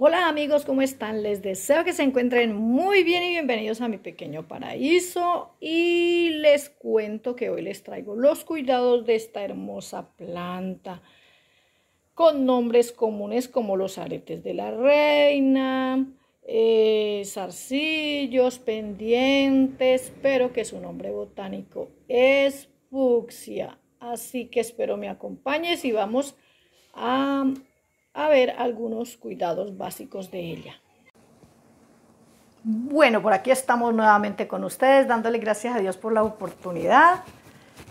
Hola amigos, ¿cómo están? Les deseo que se encuentren muy bien y bienvenidos a mi pequeño paraíso y les cuento que hoy les traigo los cuidados de esta hermosa planta con nombres comunes como los aretes de la reina, eh, zarcillos, pendientes, pero que su nombre botánico es fucsia. Así que espero me acompañes y vamos a a ver algunos cuidados básicos de ella. Bueno, por aquí estamos nuevamente con ustedes, dándole gracias a Dios por la oportunidad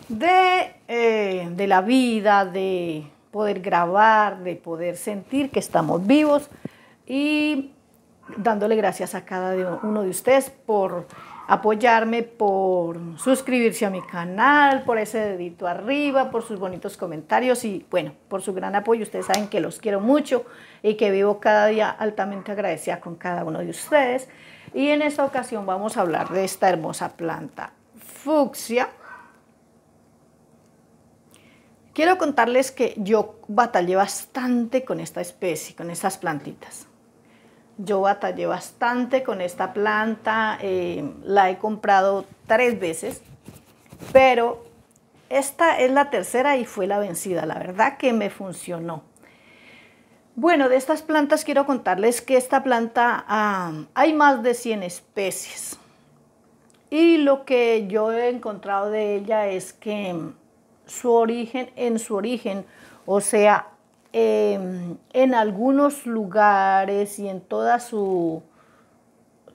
de, eh, de la vida, de poder grabar, de poder sentir que estamos vivos y dándole gracias a cada uno de ustedes por apoyarme por suscribirse a mi canal, por ese dedito arriba, por sus bonitos comentarios y bueno, por su gran apoyo. Ustedes saben que los quiero mucho y que vivo cada día altamente agradecida con cada uno de ustedes. Y en esta ocasión vamos a hablar de esta hermosa planta fucsia. Quiero contarles que yo batallé bastante con esta especie, con estas plantitas. Yo batallé bastante con esta planta, eh, la he comprado tres veces, pero esta es la tercera y fue la vencida, la verdad que me funcionó. Bueno, de estas plantas quiero contarles que esta planta ah, hay más de 100 especies. Y lo que yo he encontrado de ella es que su origen, en su origen, o sea, Em, en algunos lugares y en toda su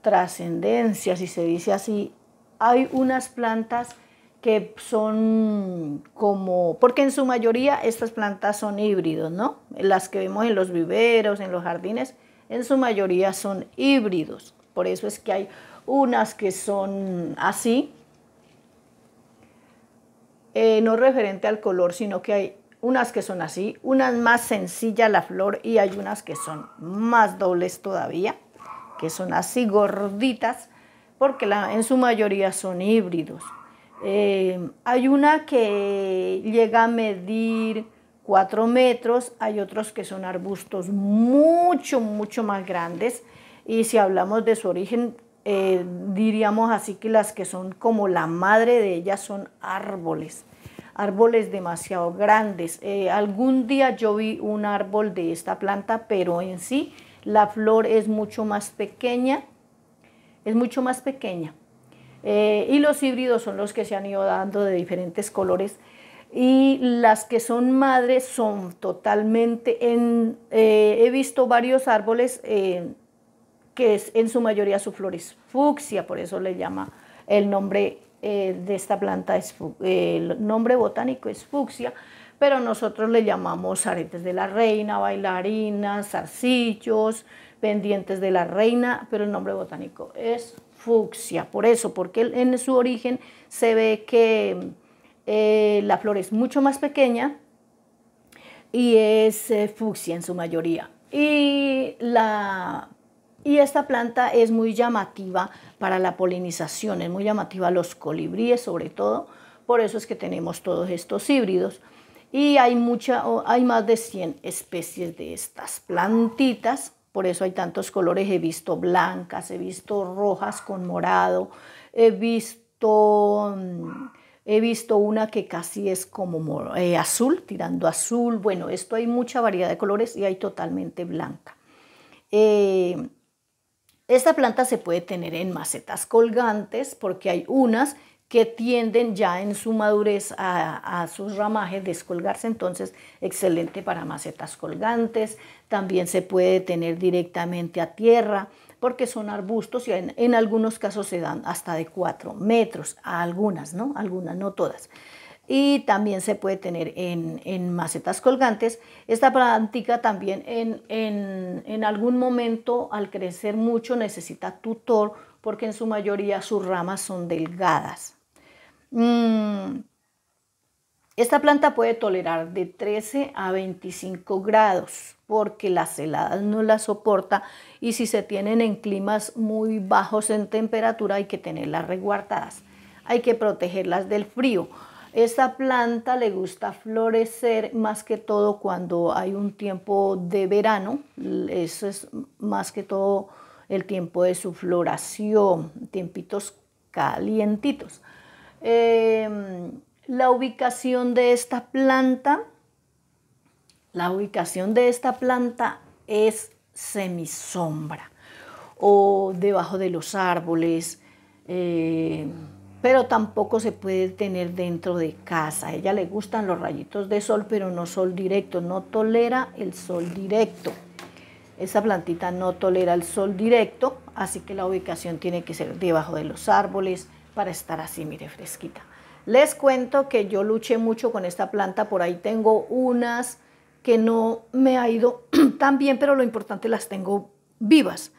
trascendencia, si se dice así, hay unas plantas que son como, porque en su mayoría estas plantas son híbridos, ¿no? Las que vemos en los viveros, en los jardines, en su mayoría son híbridos. Por eso es que hay unas que son así, eh, no referente al color, sino que hay unas que son así, unas más sencilla la flor y hay unas que son más dobles todavía, que son así gorditas, porque en su mayoría son híbridos. Eh, hay una que llega a medir 4 metros, hay otros que son arbustos mucho, mucho más grandes y si hablamos de su origen, eh, diríamos así que las que son como la madre de ellas son árboles árboles demasiado grandes. Eh, algún día yo vi un árbol de esta planta, pero en sí la flor es mucho más pequeña, es mucho más pequeña. Eh, y los híbridos son los que se han ido dando de diferentes colores. Y las que son madres son totalmente, en, eh, he visto varios árboles que es en su mayoría su flor es fucsia, por eso le llama el nombre eh, de esta planta, es, el nombre botánico es fucsia, pero nosotros le llamamos aretes de la reina, bailarinas, zarcillos, pendientes de la reina, pero el nombre botánico es fucsia, por eso, porque en su origen se ve que eh, la flor es mucho más pequeña y es eh, fucsia en su mayoría. Y la y esta planta es muy llamativa para la polinización, es muy llamativa a los colibríes sobre todo, por eso es que tenemos todos estos híbridos. Y hay, mucha, hay más de 100 especies de estas plantitas, por eso hay tantos colores, he visto blancas, he visto rojas con morado, he visto, mm, he visto una que casi es como eh, azul, tirando azul, bueno, esto hay mucha variedad de colores y hay totalmente blanca. Eh, esta planta se puede tener en macetas colgantes porque hay unas que tienden ya en su madurez a, sus ramajes descolgarse, entonces excelente para macetas colgantes, también se puede tener directamente a tierra, porque son arbustos y en, algunos casos se dan hasta de 4 metros, a algunas, ¿no? Algunas, no todas y también se puede tener en, macetas colgantes. Esta plántica también en, algún momento al crecer mucho necesita tutor porque en su mayoría sus ramas son delgadas. Mm, esta planta puede tolerar de 13 a 25 grados porque las heladas no la soporta y si se tienen en climas muy bajos en temperatura hay que tenerlas resguardadas, hay que protegerlas del frío. Esta planta le gusta florecer más que todo cuando hay un tiempo de verano, eso es más que todo el tiempo de su floración, tiempitos calientitos. Em, la ubicación de esta planta, la ubicación de esta planta es semisombra o debajo de los árboles. Em, pero tampoco se puede tener dentro de casa. A ella le gustan los rayitos de sol, pero no sol directo, no tolera el sol directo. Esa plantita no tolera el sol directo, así que la ubicación tiene que ser debajo de los árboles para estar así, mire, fresquita. Les cuento que yo luché mucho con esta planta, por ahí tengo unas que no me ha ido tan bien, pero lo importante las tengo vivas.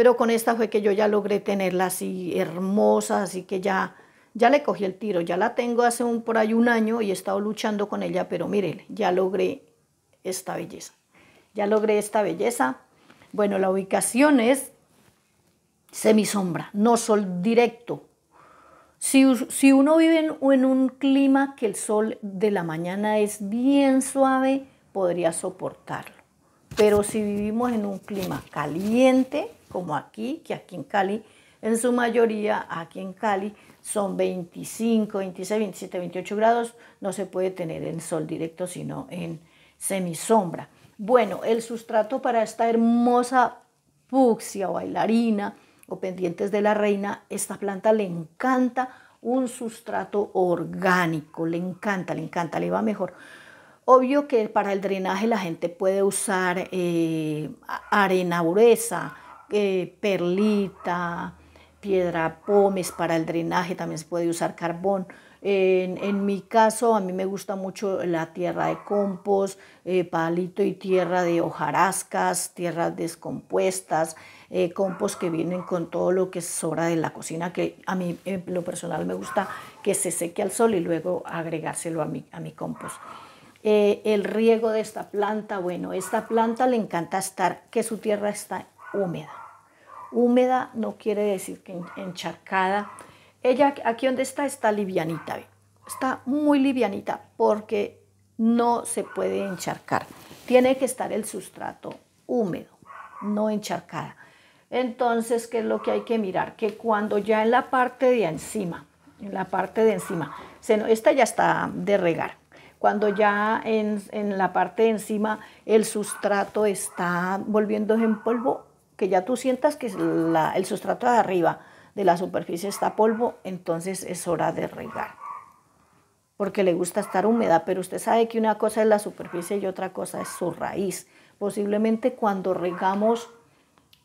Pero con esta fue que yo ya logré tenerla así hermosa, así que ya, ya le cogí el tiro. Ya la tengo hace un, por ahí un año y he estado luchando con ella, pero miren, ya logré esta belleza. Ya logré esta belleza. Bueno, la ubicación es semisombra, no sol directo. Si, uno vive en, un clima que el sol de la mañana es bien suave, podría soportarlo. Pero si vivimos en un clima caliente, como aquí, que aquí en Cali, en su mayoría, aquí en Cali, son 25, 26, 27, 28 grados. No se puede tener en sol directo, sino en semisombra. Bueno, el sustrato para esta hermosa o bailarina o pendientes de la reina, esta planta le encanta un sustrato orgánico, le encanta, le encanta, le va mejor. Obvio que para el drenaje la gente puede usar eh, arena gruesa eh, perlita, piedra pomes para el drenaje, también se puede usar carbón. En, mi caso, a mí me gusta mucho la tierra de compost, eh, palito y tierra de hojarascas, tierras descompuestas, eh, compost que vienen con todo lo que sobra de la cocina, que a mí lo personal me gusta que se seque al sol y luego agregárselo a mi, a mi compost. el riego de esta planta, bueno, esta planta le encanta estar, que su tierra está húmeda. Húmeda no quiere decir que encharcada. Ella aquí donde está está livianita, está muy livianita porque no se puede encharcar. Tiene que estar el sustrato húmedo, no encharcada. Entonces, ¿qué es lo que hay que mirar? Que cuando ya en la parte de encima, en la parte de encima, esta ya está de regar, cuando ya en, en, la parte de encima el sustrato está volviéndose en polvo, que ya tú sientas que el sustrato de arriba de la superficie está polvo, entonces es hora de regar. Porque le gusta estar húmeda, pero usted sabe que una cosa es la superficie y otra cosa es su raíz. Posiblemente cuando regamos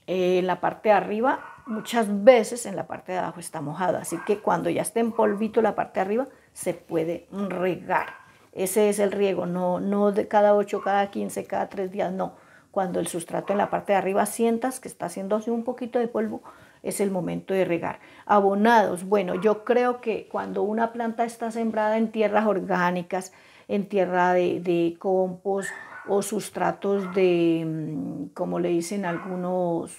eh, en la parte de arriba, muchas veces en la parte de abajo está mojada. Así que cuando ya esté en polvito la parte de arriba, se puede regar. Ese es el riego, no, no de cada 8, cada 15, cada 3 días, no cuando el sustrato en la parte de arriba sientas que está haciendo así un poquito de polvo, es el momento de regar. Abonados, bueno, yo creo que cuando una planta está sembrada en tierras orgánicas, en tierra de, de compost o sustratos de, mm, como le dicen algunos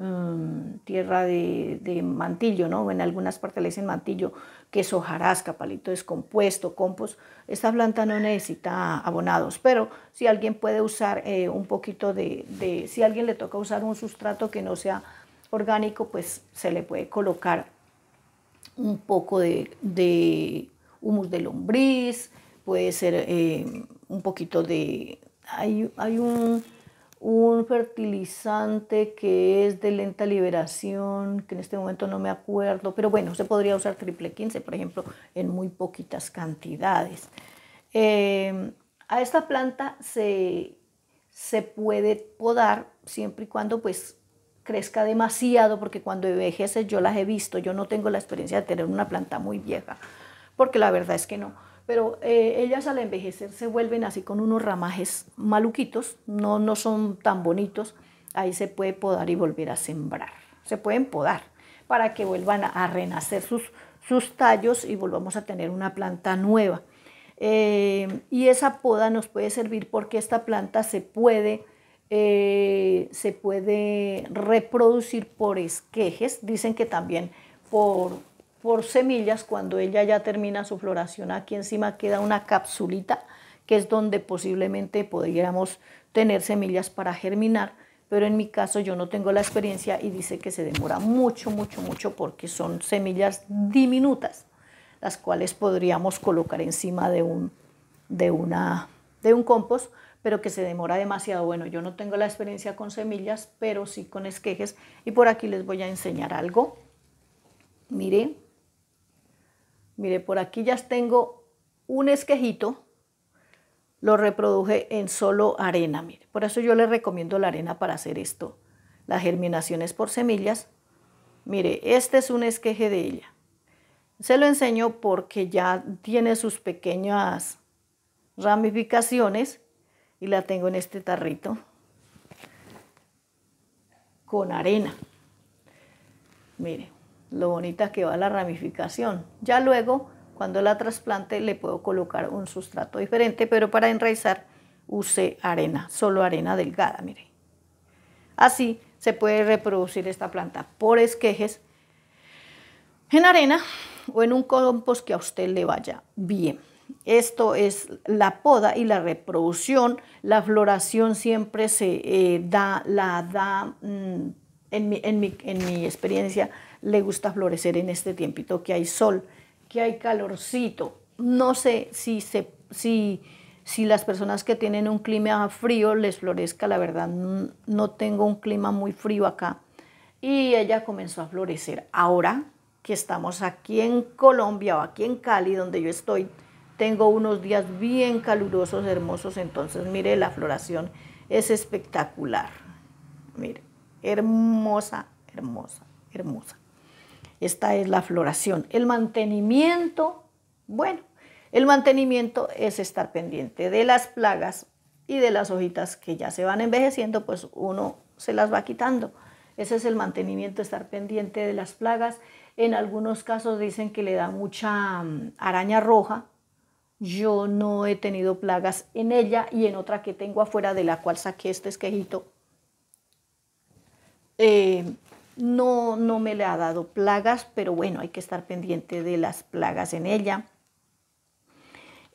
Em, tierra de, mantillo, ¿no? En algunas partes le dicen mantillo, que es hojarasca, palito descompuesto, compost. Esta planta no necesita abonados, pero si alguien puede usar eh, un poquito de, si alguien le toca usar un sustrato que no sea orgánico, pues se le puede colocar un poco de, humus de lombriz, puede ser eh, un poquito de, hay, hay un un fertilizante que es de lenta liberación, que en este momento no me acuerdo, pero bueno, se podría usar triple 15, por ejemplo, en muy poquitas cantidades. Em, a esta planta se, se puede podar siempre y cuando pues crezca demasiado, porque cuando envejece yo las he visto, yo no tengo la experiencia de tener una planta muy vieja, porque la verdad es que no pero eh, ellas al envejecer se vuelven así con unos ramajes maluquitos, no, no son tan bonitos, ahí se puede podar y volver a sembrar, se pueden podar para que vuelvan a renacer sus, sus tallos y volvamos a tener una planta nueva. Eh, y esa poda nos puede servir porque esta planta se puede, eh, se puede reproducir por esquejes, dicen que también por, por semillas, cuando ella ya termina su floración, aquí encima queda una capsulita, que es donde posiblemente podríamos tener semillas para germinar, pero en mi caso yo no tengo la experiencia y dice que se demora mucho, mucho, mucho porque son semillas diminutas, las cuales podríamos colocar encima de un, de una, de un compost, pero que se demora demasiado. Bueno, yo no tengo la experiencia con semillas, pero sí con esquejes y por aquí les voy a enseñar algo. Miren, Mire, por aquí ya tengo un esquejito. Lo reproduje en solo arena, mire. Por eso yo le recomiendo la arena para hacer esto. Las germinaciones por semillas. Mire, este es un esqueje de ella. Se lo enseño porque ya tiene sus pequeñas ramificaciones y la tengo en este tarrito con arena. Mire lo bonita que va la ramificación. Ya luego, cuando la trasplante, le puedo colocar un sustrato diferente, pero para enraizar usé arena, solo arena delgada, mire. Así se puede reproducir esta planta por esquejes en arena o en un compost que a usted le vaya bien. Esto es la poda y la reproducción. La floración siempre se eh, da, la da, mm, en mi experiencia, le gusta florecer en este tiempito que hay sol, que hay calorcito. No sé si, si, si las personas que tienen un clima frío les florezca, la verdad no tengo un clima muy frío acá. Y ella comenzó a florecer. Ahora que estamos aquí en Colombia o aquí en Cali, donde yo estoy, tengo unos días bien calurosos, hermosos, entonces mire la floración, es espectacular. Mire, hermosa, hermosa, hermosa. Esta es la floración. El mantenimiento, bueno, el mantenimiento es estar pendiente de las plagas y de las hojitas que ya se van envejeciendo, pues uno se las va quitando. Ese es el mantenimiento, estar pendiente de las plagas. En algunos casos dicen que le da mucha mm, araña roja. Yo no he tenido plagas en ella y en otra que tengo afuera de la cual saqué este esquejito. Eh, no, no me le ha dado plagas, pero bueno, hay que estar pendiente de las plagas en ella.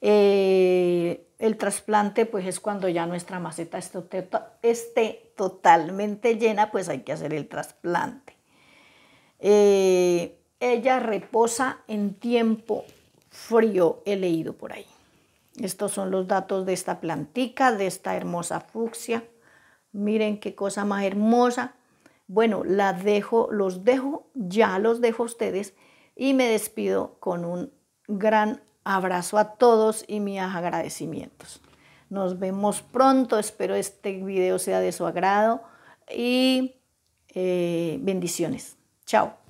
Eh, el trasplante pues es cuando ya nuestra maceta esté, tota, esté totalmente llena, pues hay que hacer el trasplante. Eh, ella reposa en tiempo frío, he leído por ahí. Estos son los datos de esta plantica, de esta hermosa fucsia. Miren qué cosa más hermosa. Bueno, la dejo, los dejo, ya los dejo a ustedes y me despido con un gran abrazo a todos y mis agradecimientos. Nos vemos pronto, espero este video sea de su agrado y eh, bendiciones. Chao.